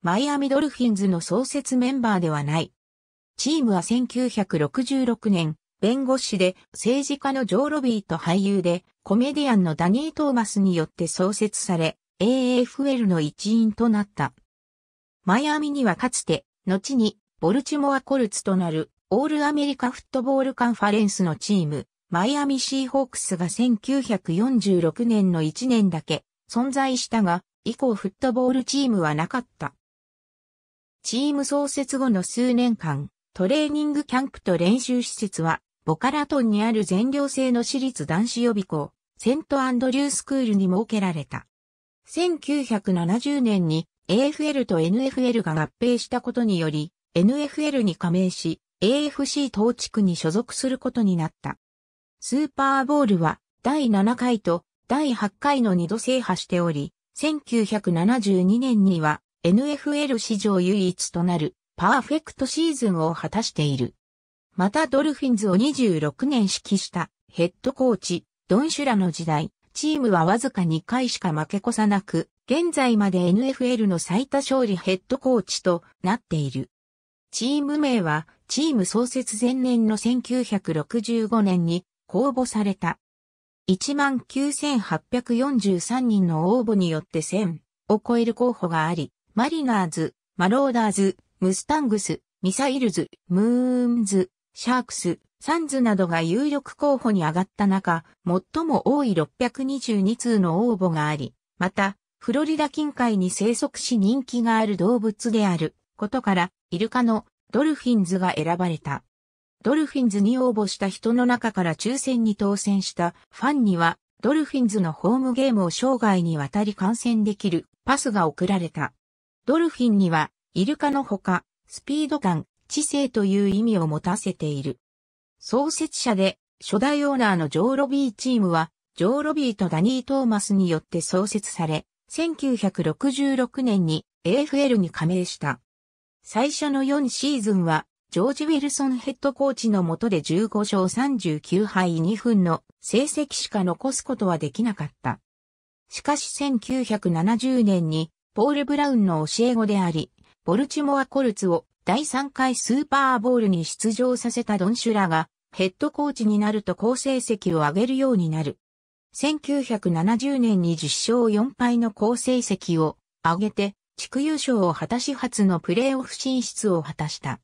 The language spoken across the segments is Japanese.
マイアミドルフィンズの創設メンバーではない。チームは1966年、弁護士で政治家のジョー・ロビーと俳優でコメディアンのダニー・トーマスによって創設され、AAFL の一員となった。マイアミにはかつて、後にボルチモア・コルツとなるオールアメリカフットボールカンファレンスのチーム、マイアミシーホークスが1946年の1年だけ存在したが、以降フットボールチームはなかった。チーム創設後の数年間、トレーニングキャンプと練習施設は、ボカラトンにある全寮制の私立男子予備校、セントアンドリュースクールに設けられた。1970年に AFL と NFL が合併したことにより、NFL に加盟し、AFC 統治区に所属することになった。スーパーボールは第7回と第8回の2度制覇しており、1972年には NFL 史上唯一となるパーフェクトシーズンを果たしている。またドルフィンズを26年指揮したヘッドコーチ、ドン・シュラの時代、チームはわずか2回しか負け越さなく、現在まで NFL の最多勝利ヘッドコーチとなっている。チーム名は、チーム創設前年の1965年に公募された。19,843人の応募によって1000を超える候補があり、マリナーズ、マローダーズ、ムスタングス、ミサイルズ、ムーンズ、シャークス、サンズなどが有力候補に上がった中、最も多い622通の応募があり、また、フロリダ近海に生息し人気がある動物であることから、イルカのドルフィンズが選ばれた。ドルフィンズに応募した人の中から抽選に当選したファンには、ドルフィンズのホームゲームを生涯にわたり観戦できるパスが送られた。ドルフィンには、イルカのほか、スピード感、知性という意味を持たせている。創設者で、初代オーナーのジョー・ロビーチームは、ジョー・ロビーとダニー・トーマスによって創設され、1966年に AFL に加盟した。最初の4シーズンは、ジョージ・ウィルソンヘッドコーチのもとで15勝39敗2分の成績しか残すことはできなかった。しかし1970年にポール・ブラウンの教え子であり、ボルチモア・コルツを第3回スーパーボールに出場させたドンシュラが、ヘッドコーチになると好成績を上げるようになる。1970年に10勝4敗の好成績を上げて、地区優勝を果たし初のプレーオフ進出を果たした。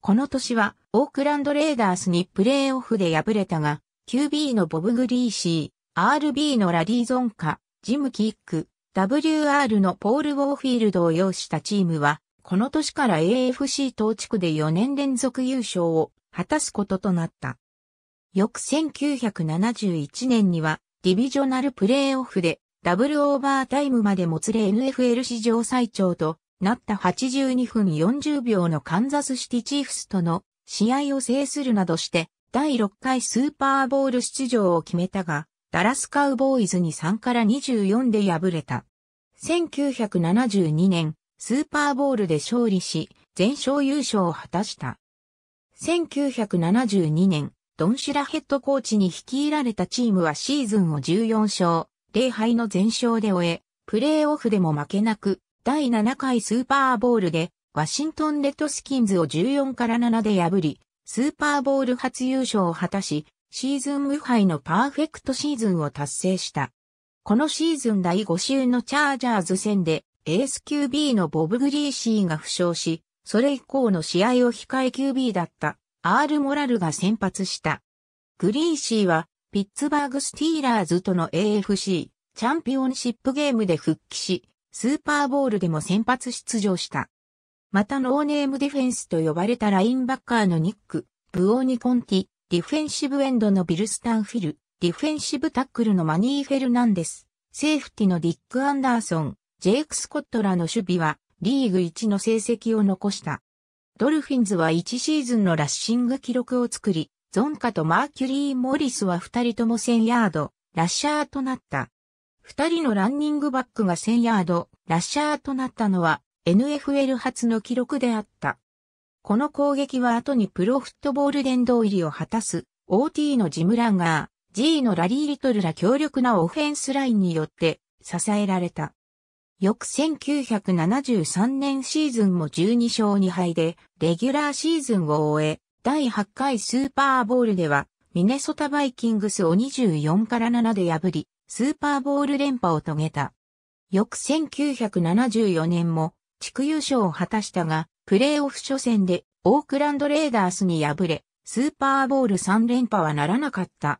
この年は、オークランドレーダースにプレーオフで敗れたが、QB のボブ・グリーシー、RB のラリー・ゾンカ、ジム・キック、WR のポール・ウォーフィールドを擁したチームは、この年から AFC 東地区で4年連続優勝を果たすこととなった。翌1971年には、ディビジョナルプレーオフで、ダブルオーバータイムまでもつれ NFL 史上最長となった82分40秒のカンザスシティチーフスとの試合を制するなどして、第6回スーパーボール出場を決めたが、ダラスカウボーイズに3から24で敗れた。1972年、スーパーボールで勝利し、全勝優勝を果たした。1972年、ドンシュラヘッドコーチに率いられたチームはシーズンを14勝、0敗の全勝で終え、プレーオフでも負けなく、第7回スーパーボールで、ワシントンレッドスキンズを14から7で破り、スーパーボール初優勝を果たし、シーズン無敗のパーフェクトシーズンを達成した。このシーズン第5週のチャージャーズ戦で、エース QB のボブ・グリーシーが負傷し、それ以降の試合を控え QB だった、アール・モラルが先発した。グリーシーは、ピッツバーグ・スティーラーズとの AFC、チャンピオンシップゲームで復帰し、スーパーボールでも先発出場した。またノーネームディフェンスと呼ばれたラインバッカーのニック、ブオーニ・コンティ、ディフェンシブエンドのビルスタンフィル、ディフェンシブタックルのマニー・フェルナンデス、セーフティのディック・アンダーソン、ジェイク・スコットらの守備は、リーグ1の成績を残した。ドルフィンズは1シーズンのラッシング記録を作り、ゾンカとマーキュリー・モリスは2人とも1000ヤード、ラッシャーとなった。2人のランニングバックが1000ヤード、ラッシャーとなったのは NFL 初の記録であった。この攻撃は後にプロフットボール殿堂入りを果たす OT のジムランガー、G のラリー・リトルら強力なオフェンスラインによって支えられた。翌1973年シーズンも12勝2敗で、レギュラーシーズンを終え、第8回スーパーボールでは、ミネソタバイキングスを24から7で破り、スーパーボール連覇を遂げた。翌1974年も地区優勝を果たしたが、プレーオフ初戦でオークランドレーダースに敗れ、スーパーボール3連覇はならなかった。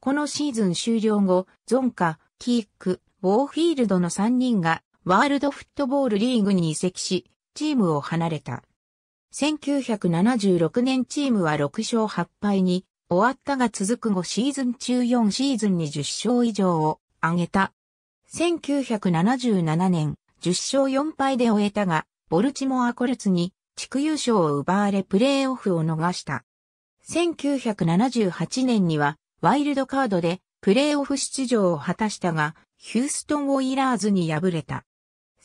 このシーズン終了後、ゾンカ、キーク、ウォーフィールドの3人がワールドフットボールリーグに移籍し、チームを離れた。1976年チームは6勝8敗に終わったが続く後シーズン中4シーズンに10勝以上を挙げた。1977年10勝4敗で終えたが、ボルチモアコルツに地区優勝を奪われプレーオフを逃した。1978年にはワイルドカードでプレーオフ出場を果たしたが、ヒューストン・ウォイラーズに敗れた。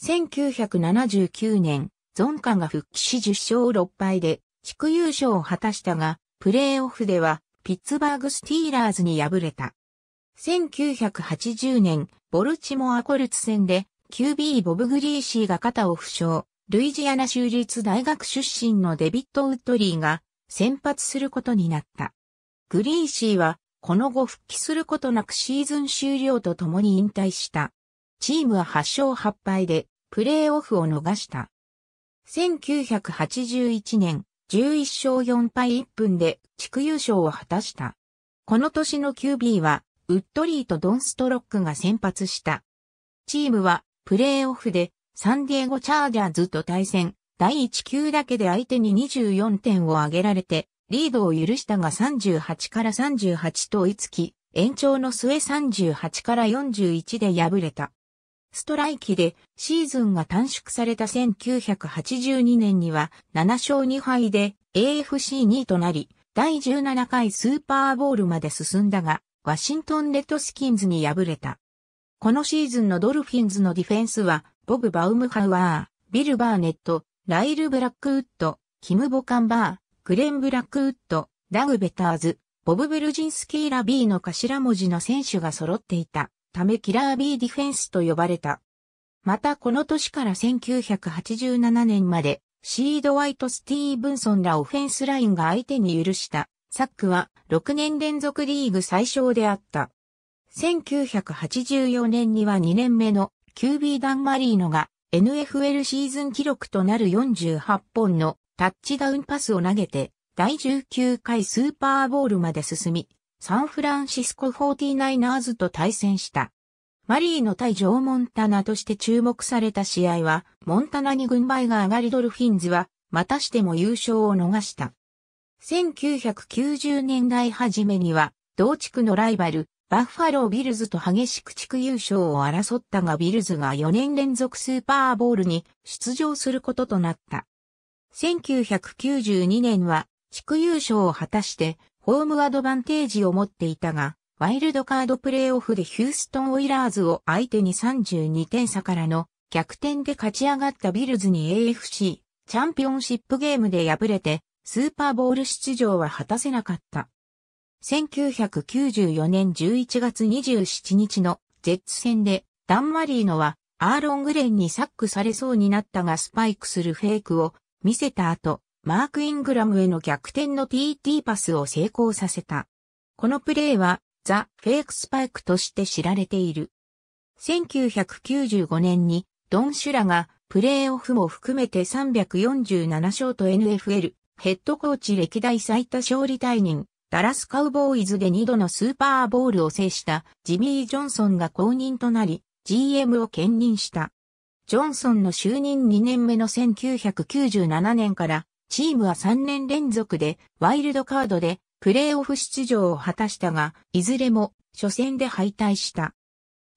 1979年、ゾンカが復帰し10勝6敗で地区優勝を果たしたが、プレーオフではピッツバーグ・スティーラーズに敗れた。1980年、ボルチモア・コルツ戦で QB ボブ・グリーシーが肩を負傷。ルイジアナ州立大学出身のデビット・ウッドリーが先発することになった。グリーシーはこの後復帰することなくシーズン終了とともに引退した。チームは8勝8敗でプレーオフを逃した。1981年11勝4敗1分で地区優勝を果たした。この年の QB はウッドリーとドンストロックが先発した。チームはプレーオフでサンディエゴチャージャーズと対戦、第1球だけで相手に24点を挙げられて、リードを許したが38から38と追いつき、延長の末38から41で敗れた。ストライキでシーズンが短縮された1982年には7勝2敗で AFC2 位となり、第17回スーパーボールまで進んだが、ワシントンレッドスキンズに敗れた。このシーズンのドルフィンズのディフェンスはボブ・バウムハウアー、ビル・バーネット、ライル・ブラックウッド、キム・ボカンバー、グレン・ブラックウッド、ダグ・ベターズ、ボブ・ベルジンスキーラビーの頭文字の選手が揃っていたためキラービーディフェンスと呼ばれた。またこの年から1987年までシード・ワイト・スティーブンソンらオフェンスラインが相手に許したサックは6年連続リーグ最小であった。1984年には2年目の QB ダン・マリーノが NFL シーズン記録となる48本のタッチダウンパスを投げて第19回スーパーボールまで進み、サンフランシスコ 49ers と対戦した。マリーの対ジョー・モンタナとして注目された試合は、モンタナに軍配が上がりドルフィンズは、またしても優勝を逃した。1990年代初めには、同地区のライバル、バッファロービルズと激しく地区優勝を争ったがビルズが4年連続スーパーボールに出場することとなった。1992年は地区優勝を果たしてホームアドバンテージを持っていたが、ワイルドカードプレイオフでヒューストン・オイラーズを相手に32点差からの逆転で勝ち上がったビルズに AFC チャンピオンシップゲームで敗れてスーパーボール出場は果たせなかった。1994年11月27日のジェッツ戦でダン・マリーノはアーロン・グレンにサックされそうになったがスパイクするフェイクを見せた後、マーク・イングラムへの逆転の TT パスを成功させた。このプレーはザ・フェイクスパイクとして知られている。1995年にドン・シュラがプレーオフも含めて347勝と NFL ヘッドコーチ歴代最多勝利退任。ダラスカウボーイズで2度のスーパーボールを制したジミー・ジョンソンが後任となり、GM を兼任した。ジョンソンの就任2年目の1997年からチームは3年連続でワイルドカードでプレーオフ出場を果たしたが、いずれも初戦で敗退した。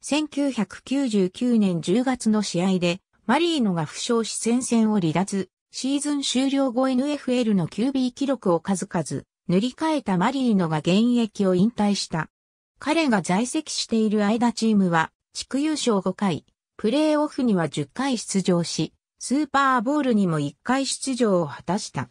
1999年10月の試合でマリーノが負傷し戦線を離脱、シーズン終了後 NFL の QB 記録を数々塗り替えたマリーノが現役を引退した。彼が在籍している間チームは、地区優勝5回、プレーオフには10回出場し、スーパーボールにも1回出場を果たした。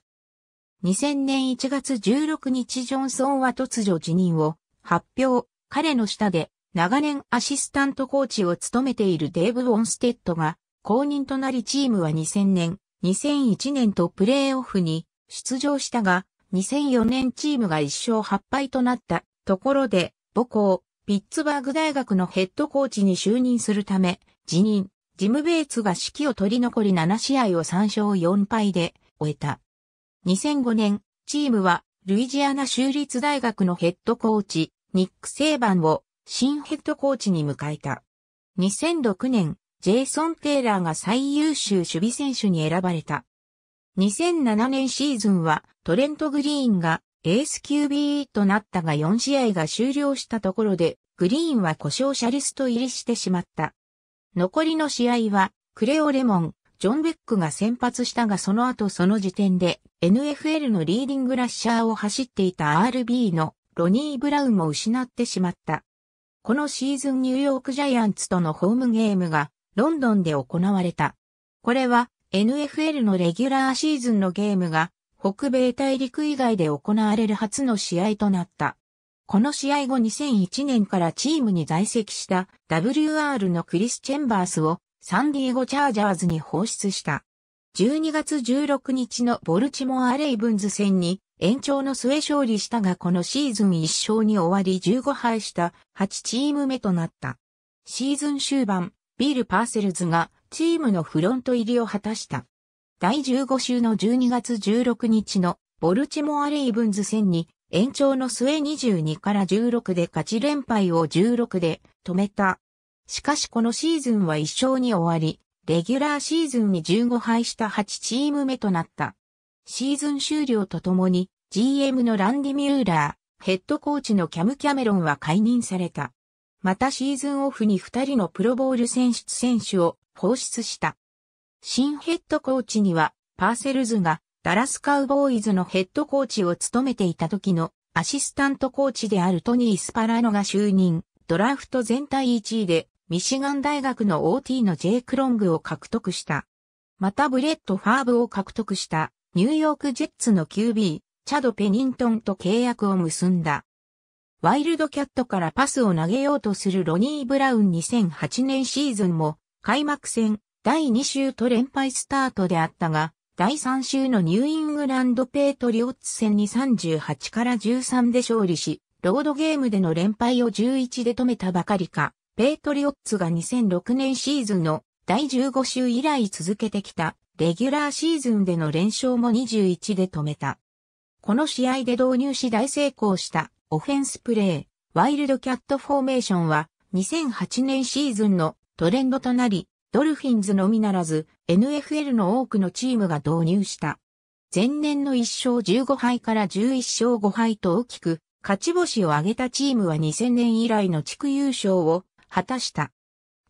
2000年1月16日ジョンソンは突如辞任を発表。彼の下で長年アシスタントコーチを務めているデーブ・ウォンステッドが公認となりチームは2000年、2001年とプレーオフに出場したが2004年チームが1勝8敗となったところで、母校、ピッツバーグ大学のヘッドコーチに就任するため、辞任、ジム・ベイツが指揮を取り残り7試合を3勝4敗で終えた。2005年、チームはルイジアナ州立大学のヘッドコーチ、ニック・セーバンを新ヘッドコーチに迎えた。2006年、ジェイソン・テイラーが最優秀守備選手に選ばれた。2007年シーズンはトレント・グリーンがエース QB となったが4試合が終了したところでグリーンは故障者リスト入りしてしまった。残りの試合はクレオ・レモン、ジョン・ベックが先発したがその後その時点で NFL のリーディングラッシャーを走っていた RB のロニー・ブラウンも失ってしまった。このシーズンニューヨークジャイアンツとのホームゲームがロンドンで行われた。これは NFL のレギュラーシーズンのゲームが北米大陸以外で行われる初の試合となった。この試合後2001年からチームに在籍した WR のクリス・チェンバースをサンディエゴ・チャージャーズに放出した。12月16日のボルチモア・レイブンズ戦に延長の末勝利したがこのシーズン1勝に終わり15敗した8チーム目となった。シーズン終盤、ビール・パーセルズがチームのフロント入りを果たした。第15週の12月16日のボルチモアレイブンズ戦に延長の末22から16で勝ち連敗を16で止めた。しかしこのシーズンは一勝に終わり、レギュラーシーズンに15敗した8チーム目となった。シーズン終了とともに GM のランディ・ミューラー、ヘッドコーチのキャム・キャメロンは解任された。またシーズンオフに2人のプロボール選出選手を放出した。新ヘッドコーチには、パーセルズがダラスカウボーイズのヘッドコーチを務めていた時のアシスタントコーチであるトニー・スパラノが就任、ドラフト全体1位で、ミシガン大学の OT のジェイク・ロングを獲得した。またブレッド・ファーブを獲得した、ニューヨーク・ジェッツの QB、チャド・ペニントンと契約を結んだ。ワイルドキャットからパスを投げようとするロニー・ブラウン2008年シーズンも開幕戦第2週と連敗スタートであったが、第3週のニューイングランドペートリオッツ戦に38から13で勝利し、ロードゲームでの連敗を11で止めたばかりか、ペートリオッツが2006年シーズンの第15週以来続けてきた、レギュラーシーズンでの連勝も21で止めた。この試合で導入し大成功したオフェンスプレー、ワイルドキャットフォーメーションは2008年シーズンのトレンドとなり、ドルフィンズのみならず、NFL の多くのチームが導入した。前年の1勝15敗から11勝5敗と大きく、勝ち星を挙げたチームは2000年以来の地区優勝を果たした。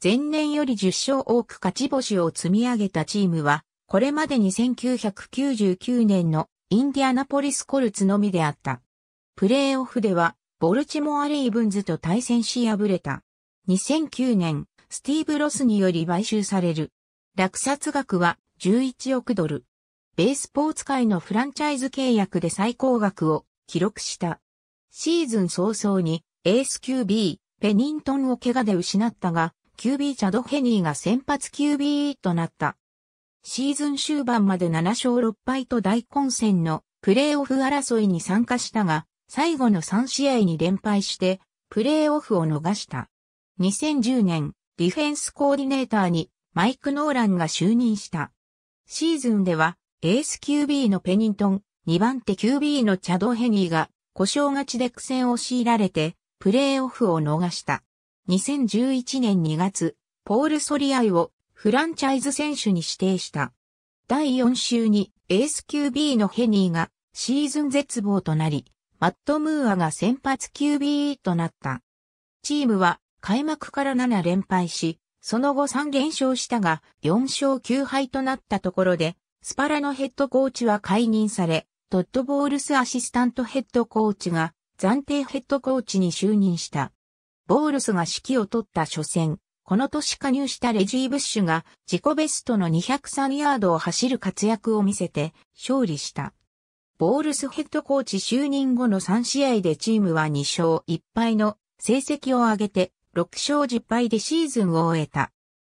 前年より10勝多く勝ち星を積み上げたチームは、これまでに1999年のインディアナポリスコルツのみであった。プレーオフでは、ボルチモア・レイブンズと対戦し敗れた。2009年、スティーブ・ロスにより買収される。落札額は11億ドル。ベースポーツ界のフランチャイズ契約で最高額を記録した。シーズン早々にエース QB、ペニントンを怪我で失ったが、QB チャド・ヘニーが先発 QB となった。シーズン終盤まで7勝6敗と大混戦のプレーオフ争いに参加したが、最後の3試合に連敗して、プレーオフを逃した。2010年、ディフェンスコーディネーターにマイク・ノーランが就任した。シーズンでは、エース QB のペニントン、2番手 QB のチャド・ヘニーが、故障勝ちで苦戦を強いられて、プレーオフを逃した。2011年2月、ポール・ソリアイをフランチャイズ選手に指定した。第4週にエース QB のヘニーがシーズン絶望となり、マット・ムーアが先発 QB となった。チームは開幕から7連敗し、その後3連勝したが、4勝9敗となったところで、スパラのヘッドコーチは解任され、ドットボールスアシスタントヘッドコーチが暫定ヘッドコーチに就任した。ボールスが指揮を取った初戦、この年加入したレジー・ブッシュが自己ベストの203ヤードを走る活躍を見せて勝利した。ボールスヘッドコーチ就任後の3試合でチームは2勝1敗の成績を上げて6勝10敗でシーズンを終えた。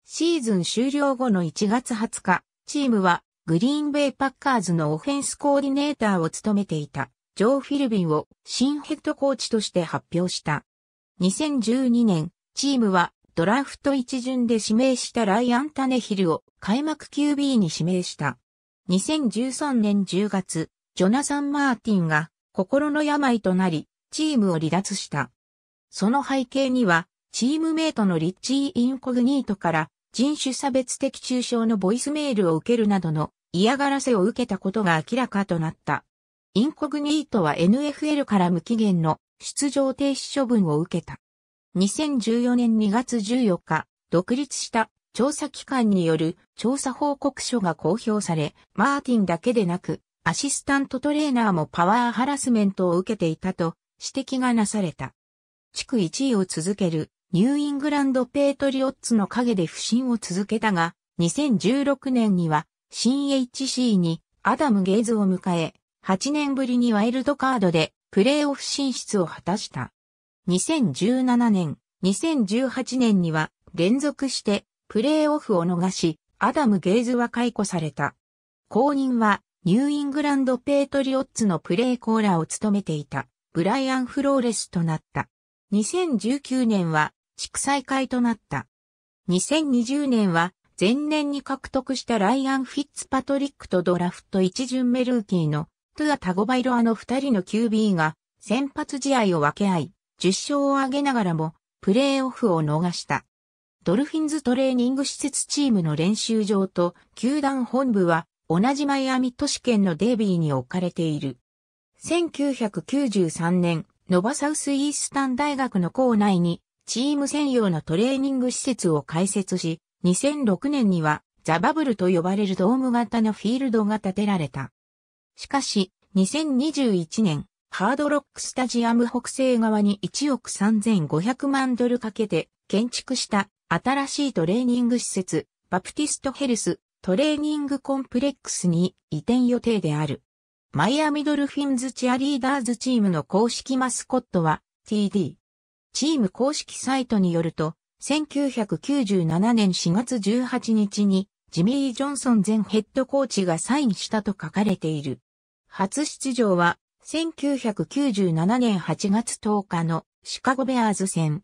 シーズン終了後の1月20日、チームはグリーンベイパッカーズのオフェンスコーディネーターを務めていたジョー・フィルビンを新ヘッドコーチとして発表した。2012年、チームはドラフト一巡で指名したライアン・タネヒルを開幕 QB に指名した。2013年10月、ジョナサン・マーティンが心の病となり、チームを離脱した。その背景には、チームメイトのリッチー・インコグニートから人種差別的中傷のボイスメールを受けるなどの嫌がらせを受けたことが明らかとなった。インコグニートは NFL から無期限の出場停止処分を受けた。2014年2月14日、独立した調査機関による調査報告書が公表され、マーティンだけでなく、アシスタントトレーナーもパワーハラスメントを受けていたと指摘がなされた。地区1位を続けるニューイングランドペートリオッツの陰で不振を続けたが、2016年には新 HC にアダム・ゲイズを迎え、8年ぶりにワイルドカードでプレーオフ進出を果たした。2017年、2018年には連続してプレーオフを逃し、アダム・ゲイズは解雇された。後任はニューイングランド・ペートリオッツのプレーコーラーを務めていたブライアン・フローレスとなった。2019年は祝祭会となった。2020年は前年に獲得したライアン・フィッツパトリックとドラフト1巡目ルーキーのトゥア・タゴバイロアの2人の QB が先発試合を分け合い、10勝を挙げながらもプレーオフを逃した。ドルフィンズトレーニング施設チームの練習場と球団本部は同じマイアミ都市圏のデイビーに置かれている。1993年、ノバサウスイースタン大学の校内にチーム専用のトレーニング施設を開設し、2006年にはザバブルと呼ばれるドーム型のフィールドが建てられた。しかし、2021年、ハードロックスタジアム北西側に1億3500万ドルかけて建築した新しいトレーニング施設、バプティストヘルストレーニングコンプレックスに移転予定である。マイアミドルフィンズチアリーダーズチームの公式マスコットは TD。チーム公式サイトによると、1997年4月18日に、ジミー・ジョンソン前ヘッドコーチがサインしたと書かれている。初出場は、1997年8月10日のシカゴベアーズ戦。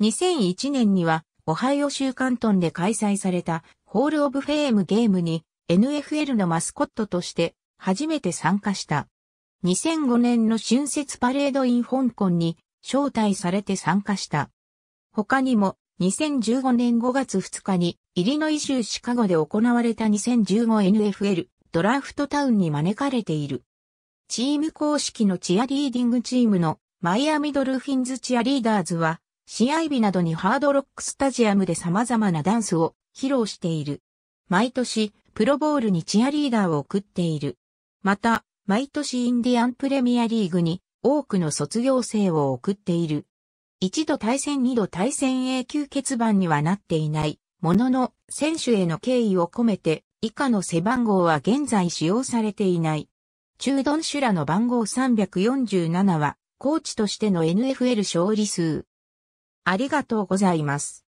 2001年には、オハイオ州関東で開催されたホールオブフェームゲームに NFL のマスコットとして初めて参加した。2005年の春節パレードイン香港に招待されて参加した。他にも、2015年5月2日に、イリノイ州シカゴで行われた 2015NFL ドラフトタウンに招かれている。チーム公式のチアリーディングチームのマイアミドルフィンズチアリーダーズは、試合日などにハードロックスタジアムで様々なダンスを披露している。毎年、プロボールにチアリーダーを送っている。また、毎年インディアンプレミアリーグに多くの卒業生を送っている。一度対戦二度対戦 A 級欠番にはなっていない、ものの選手への敬意を込めて、以下の背番号は現在使用されていない。中ドンシュラの番号347は、コーチとしての NFL 勝利数。ありがとうございます。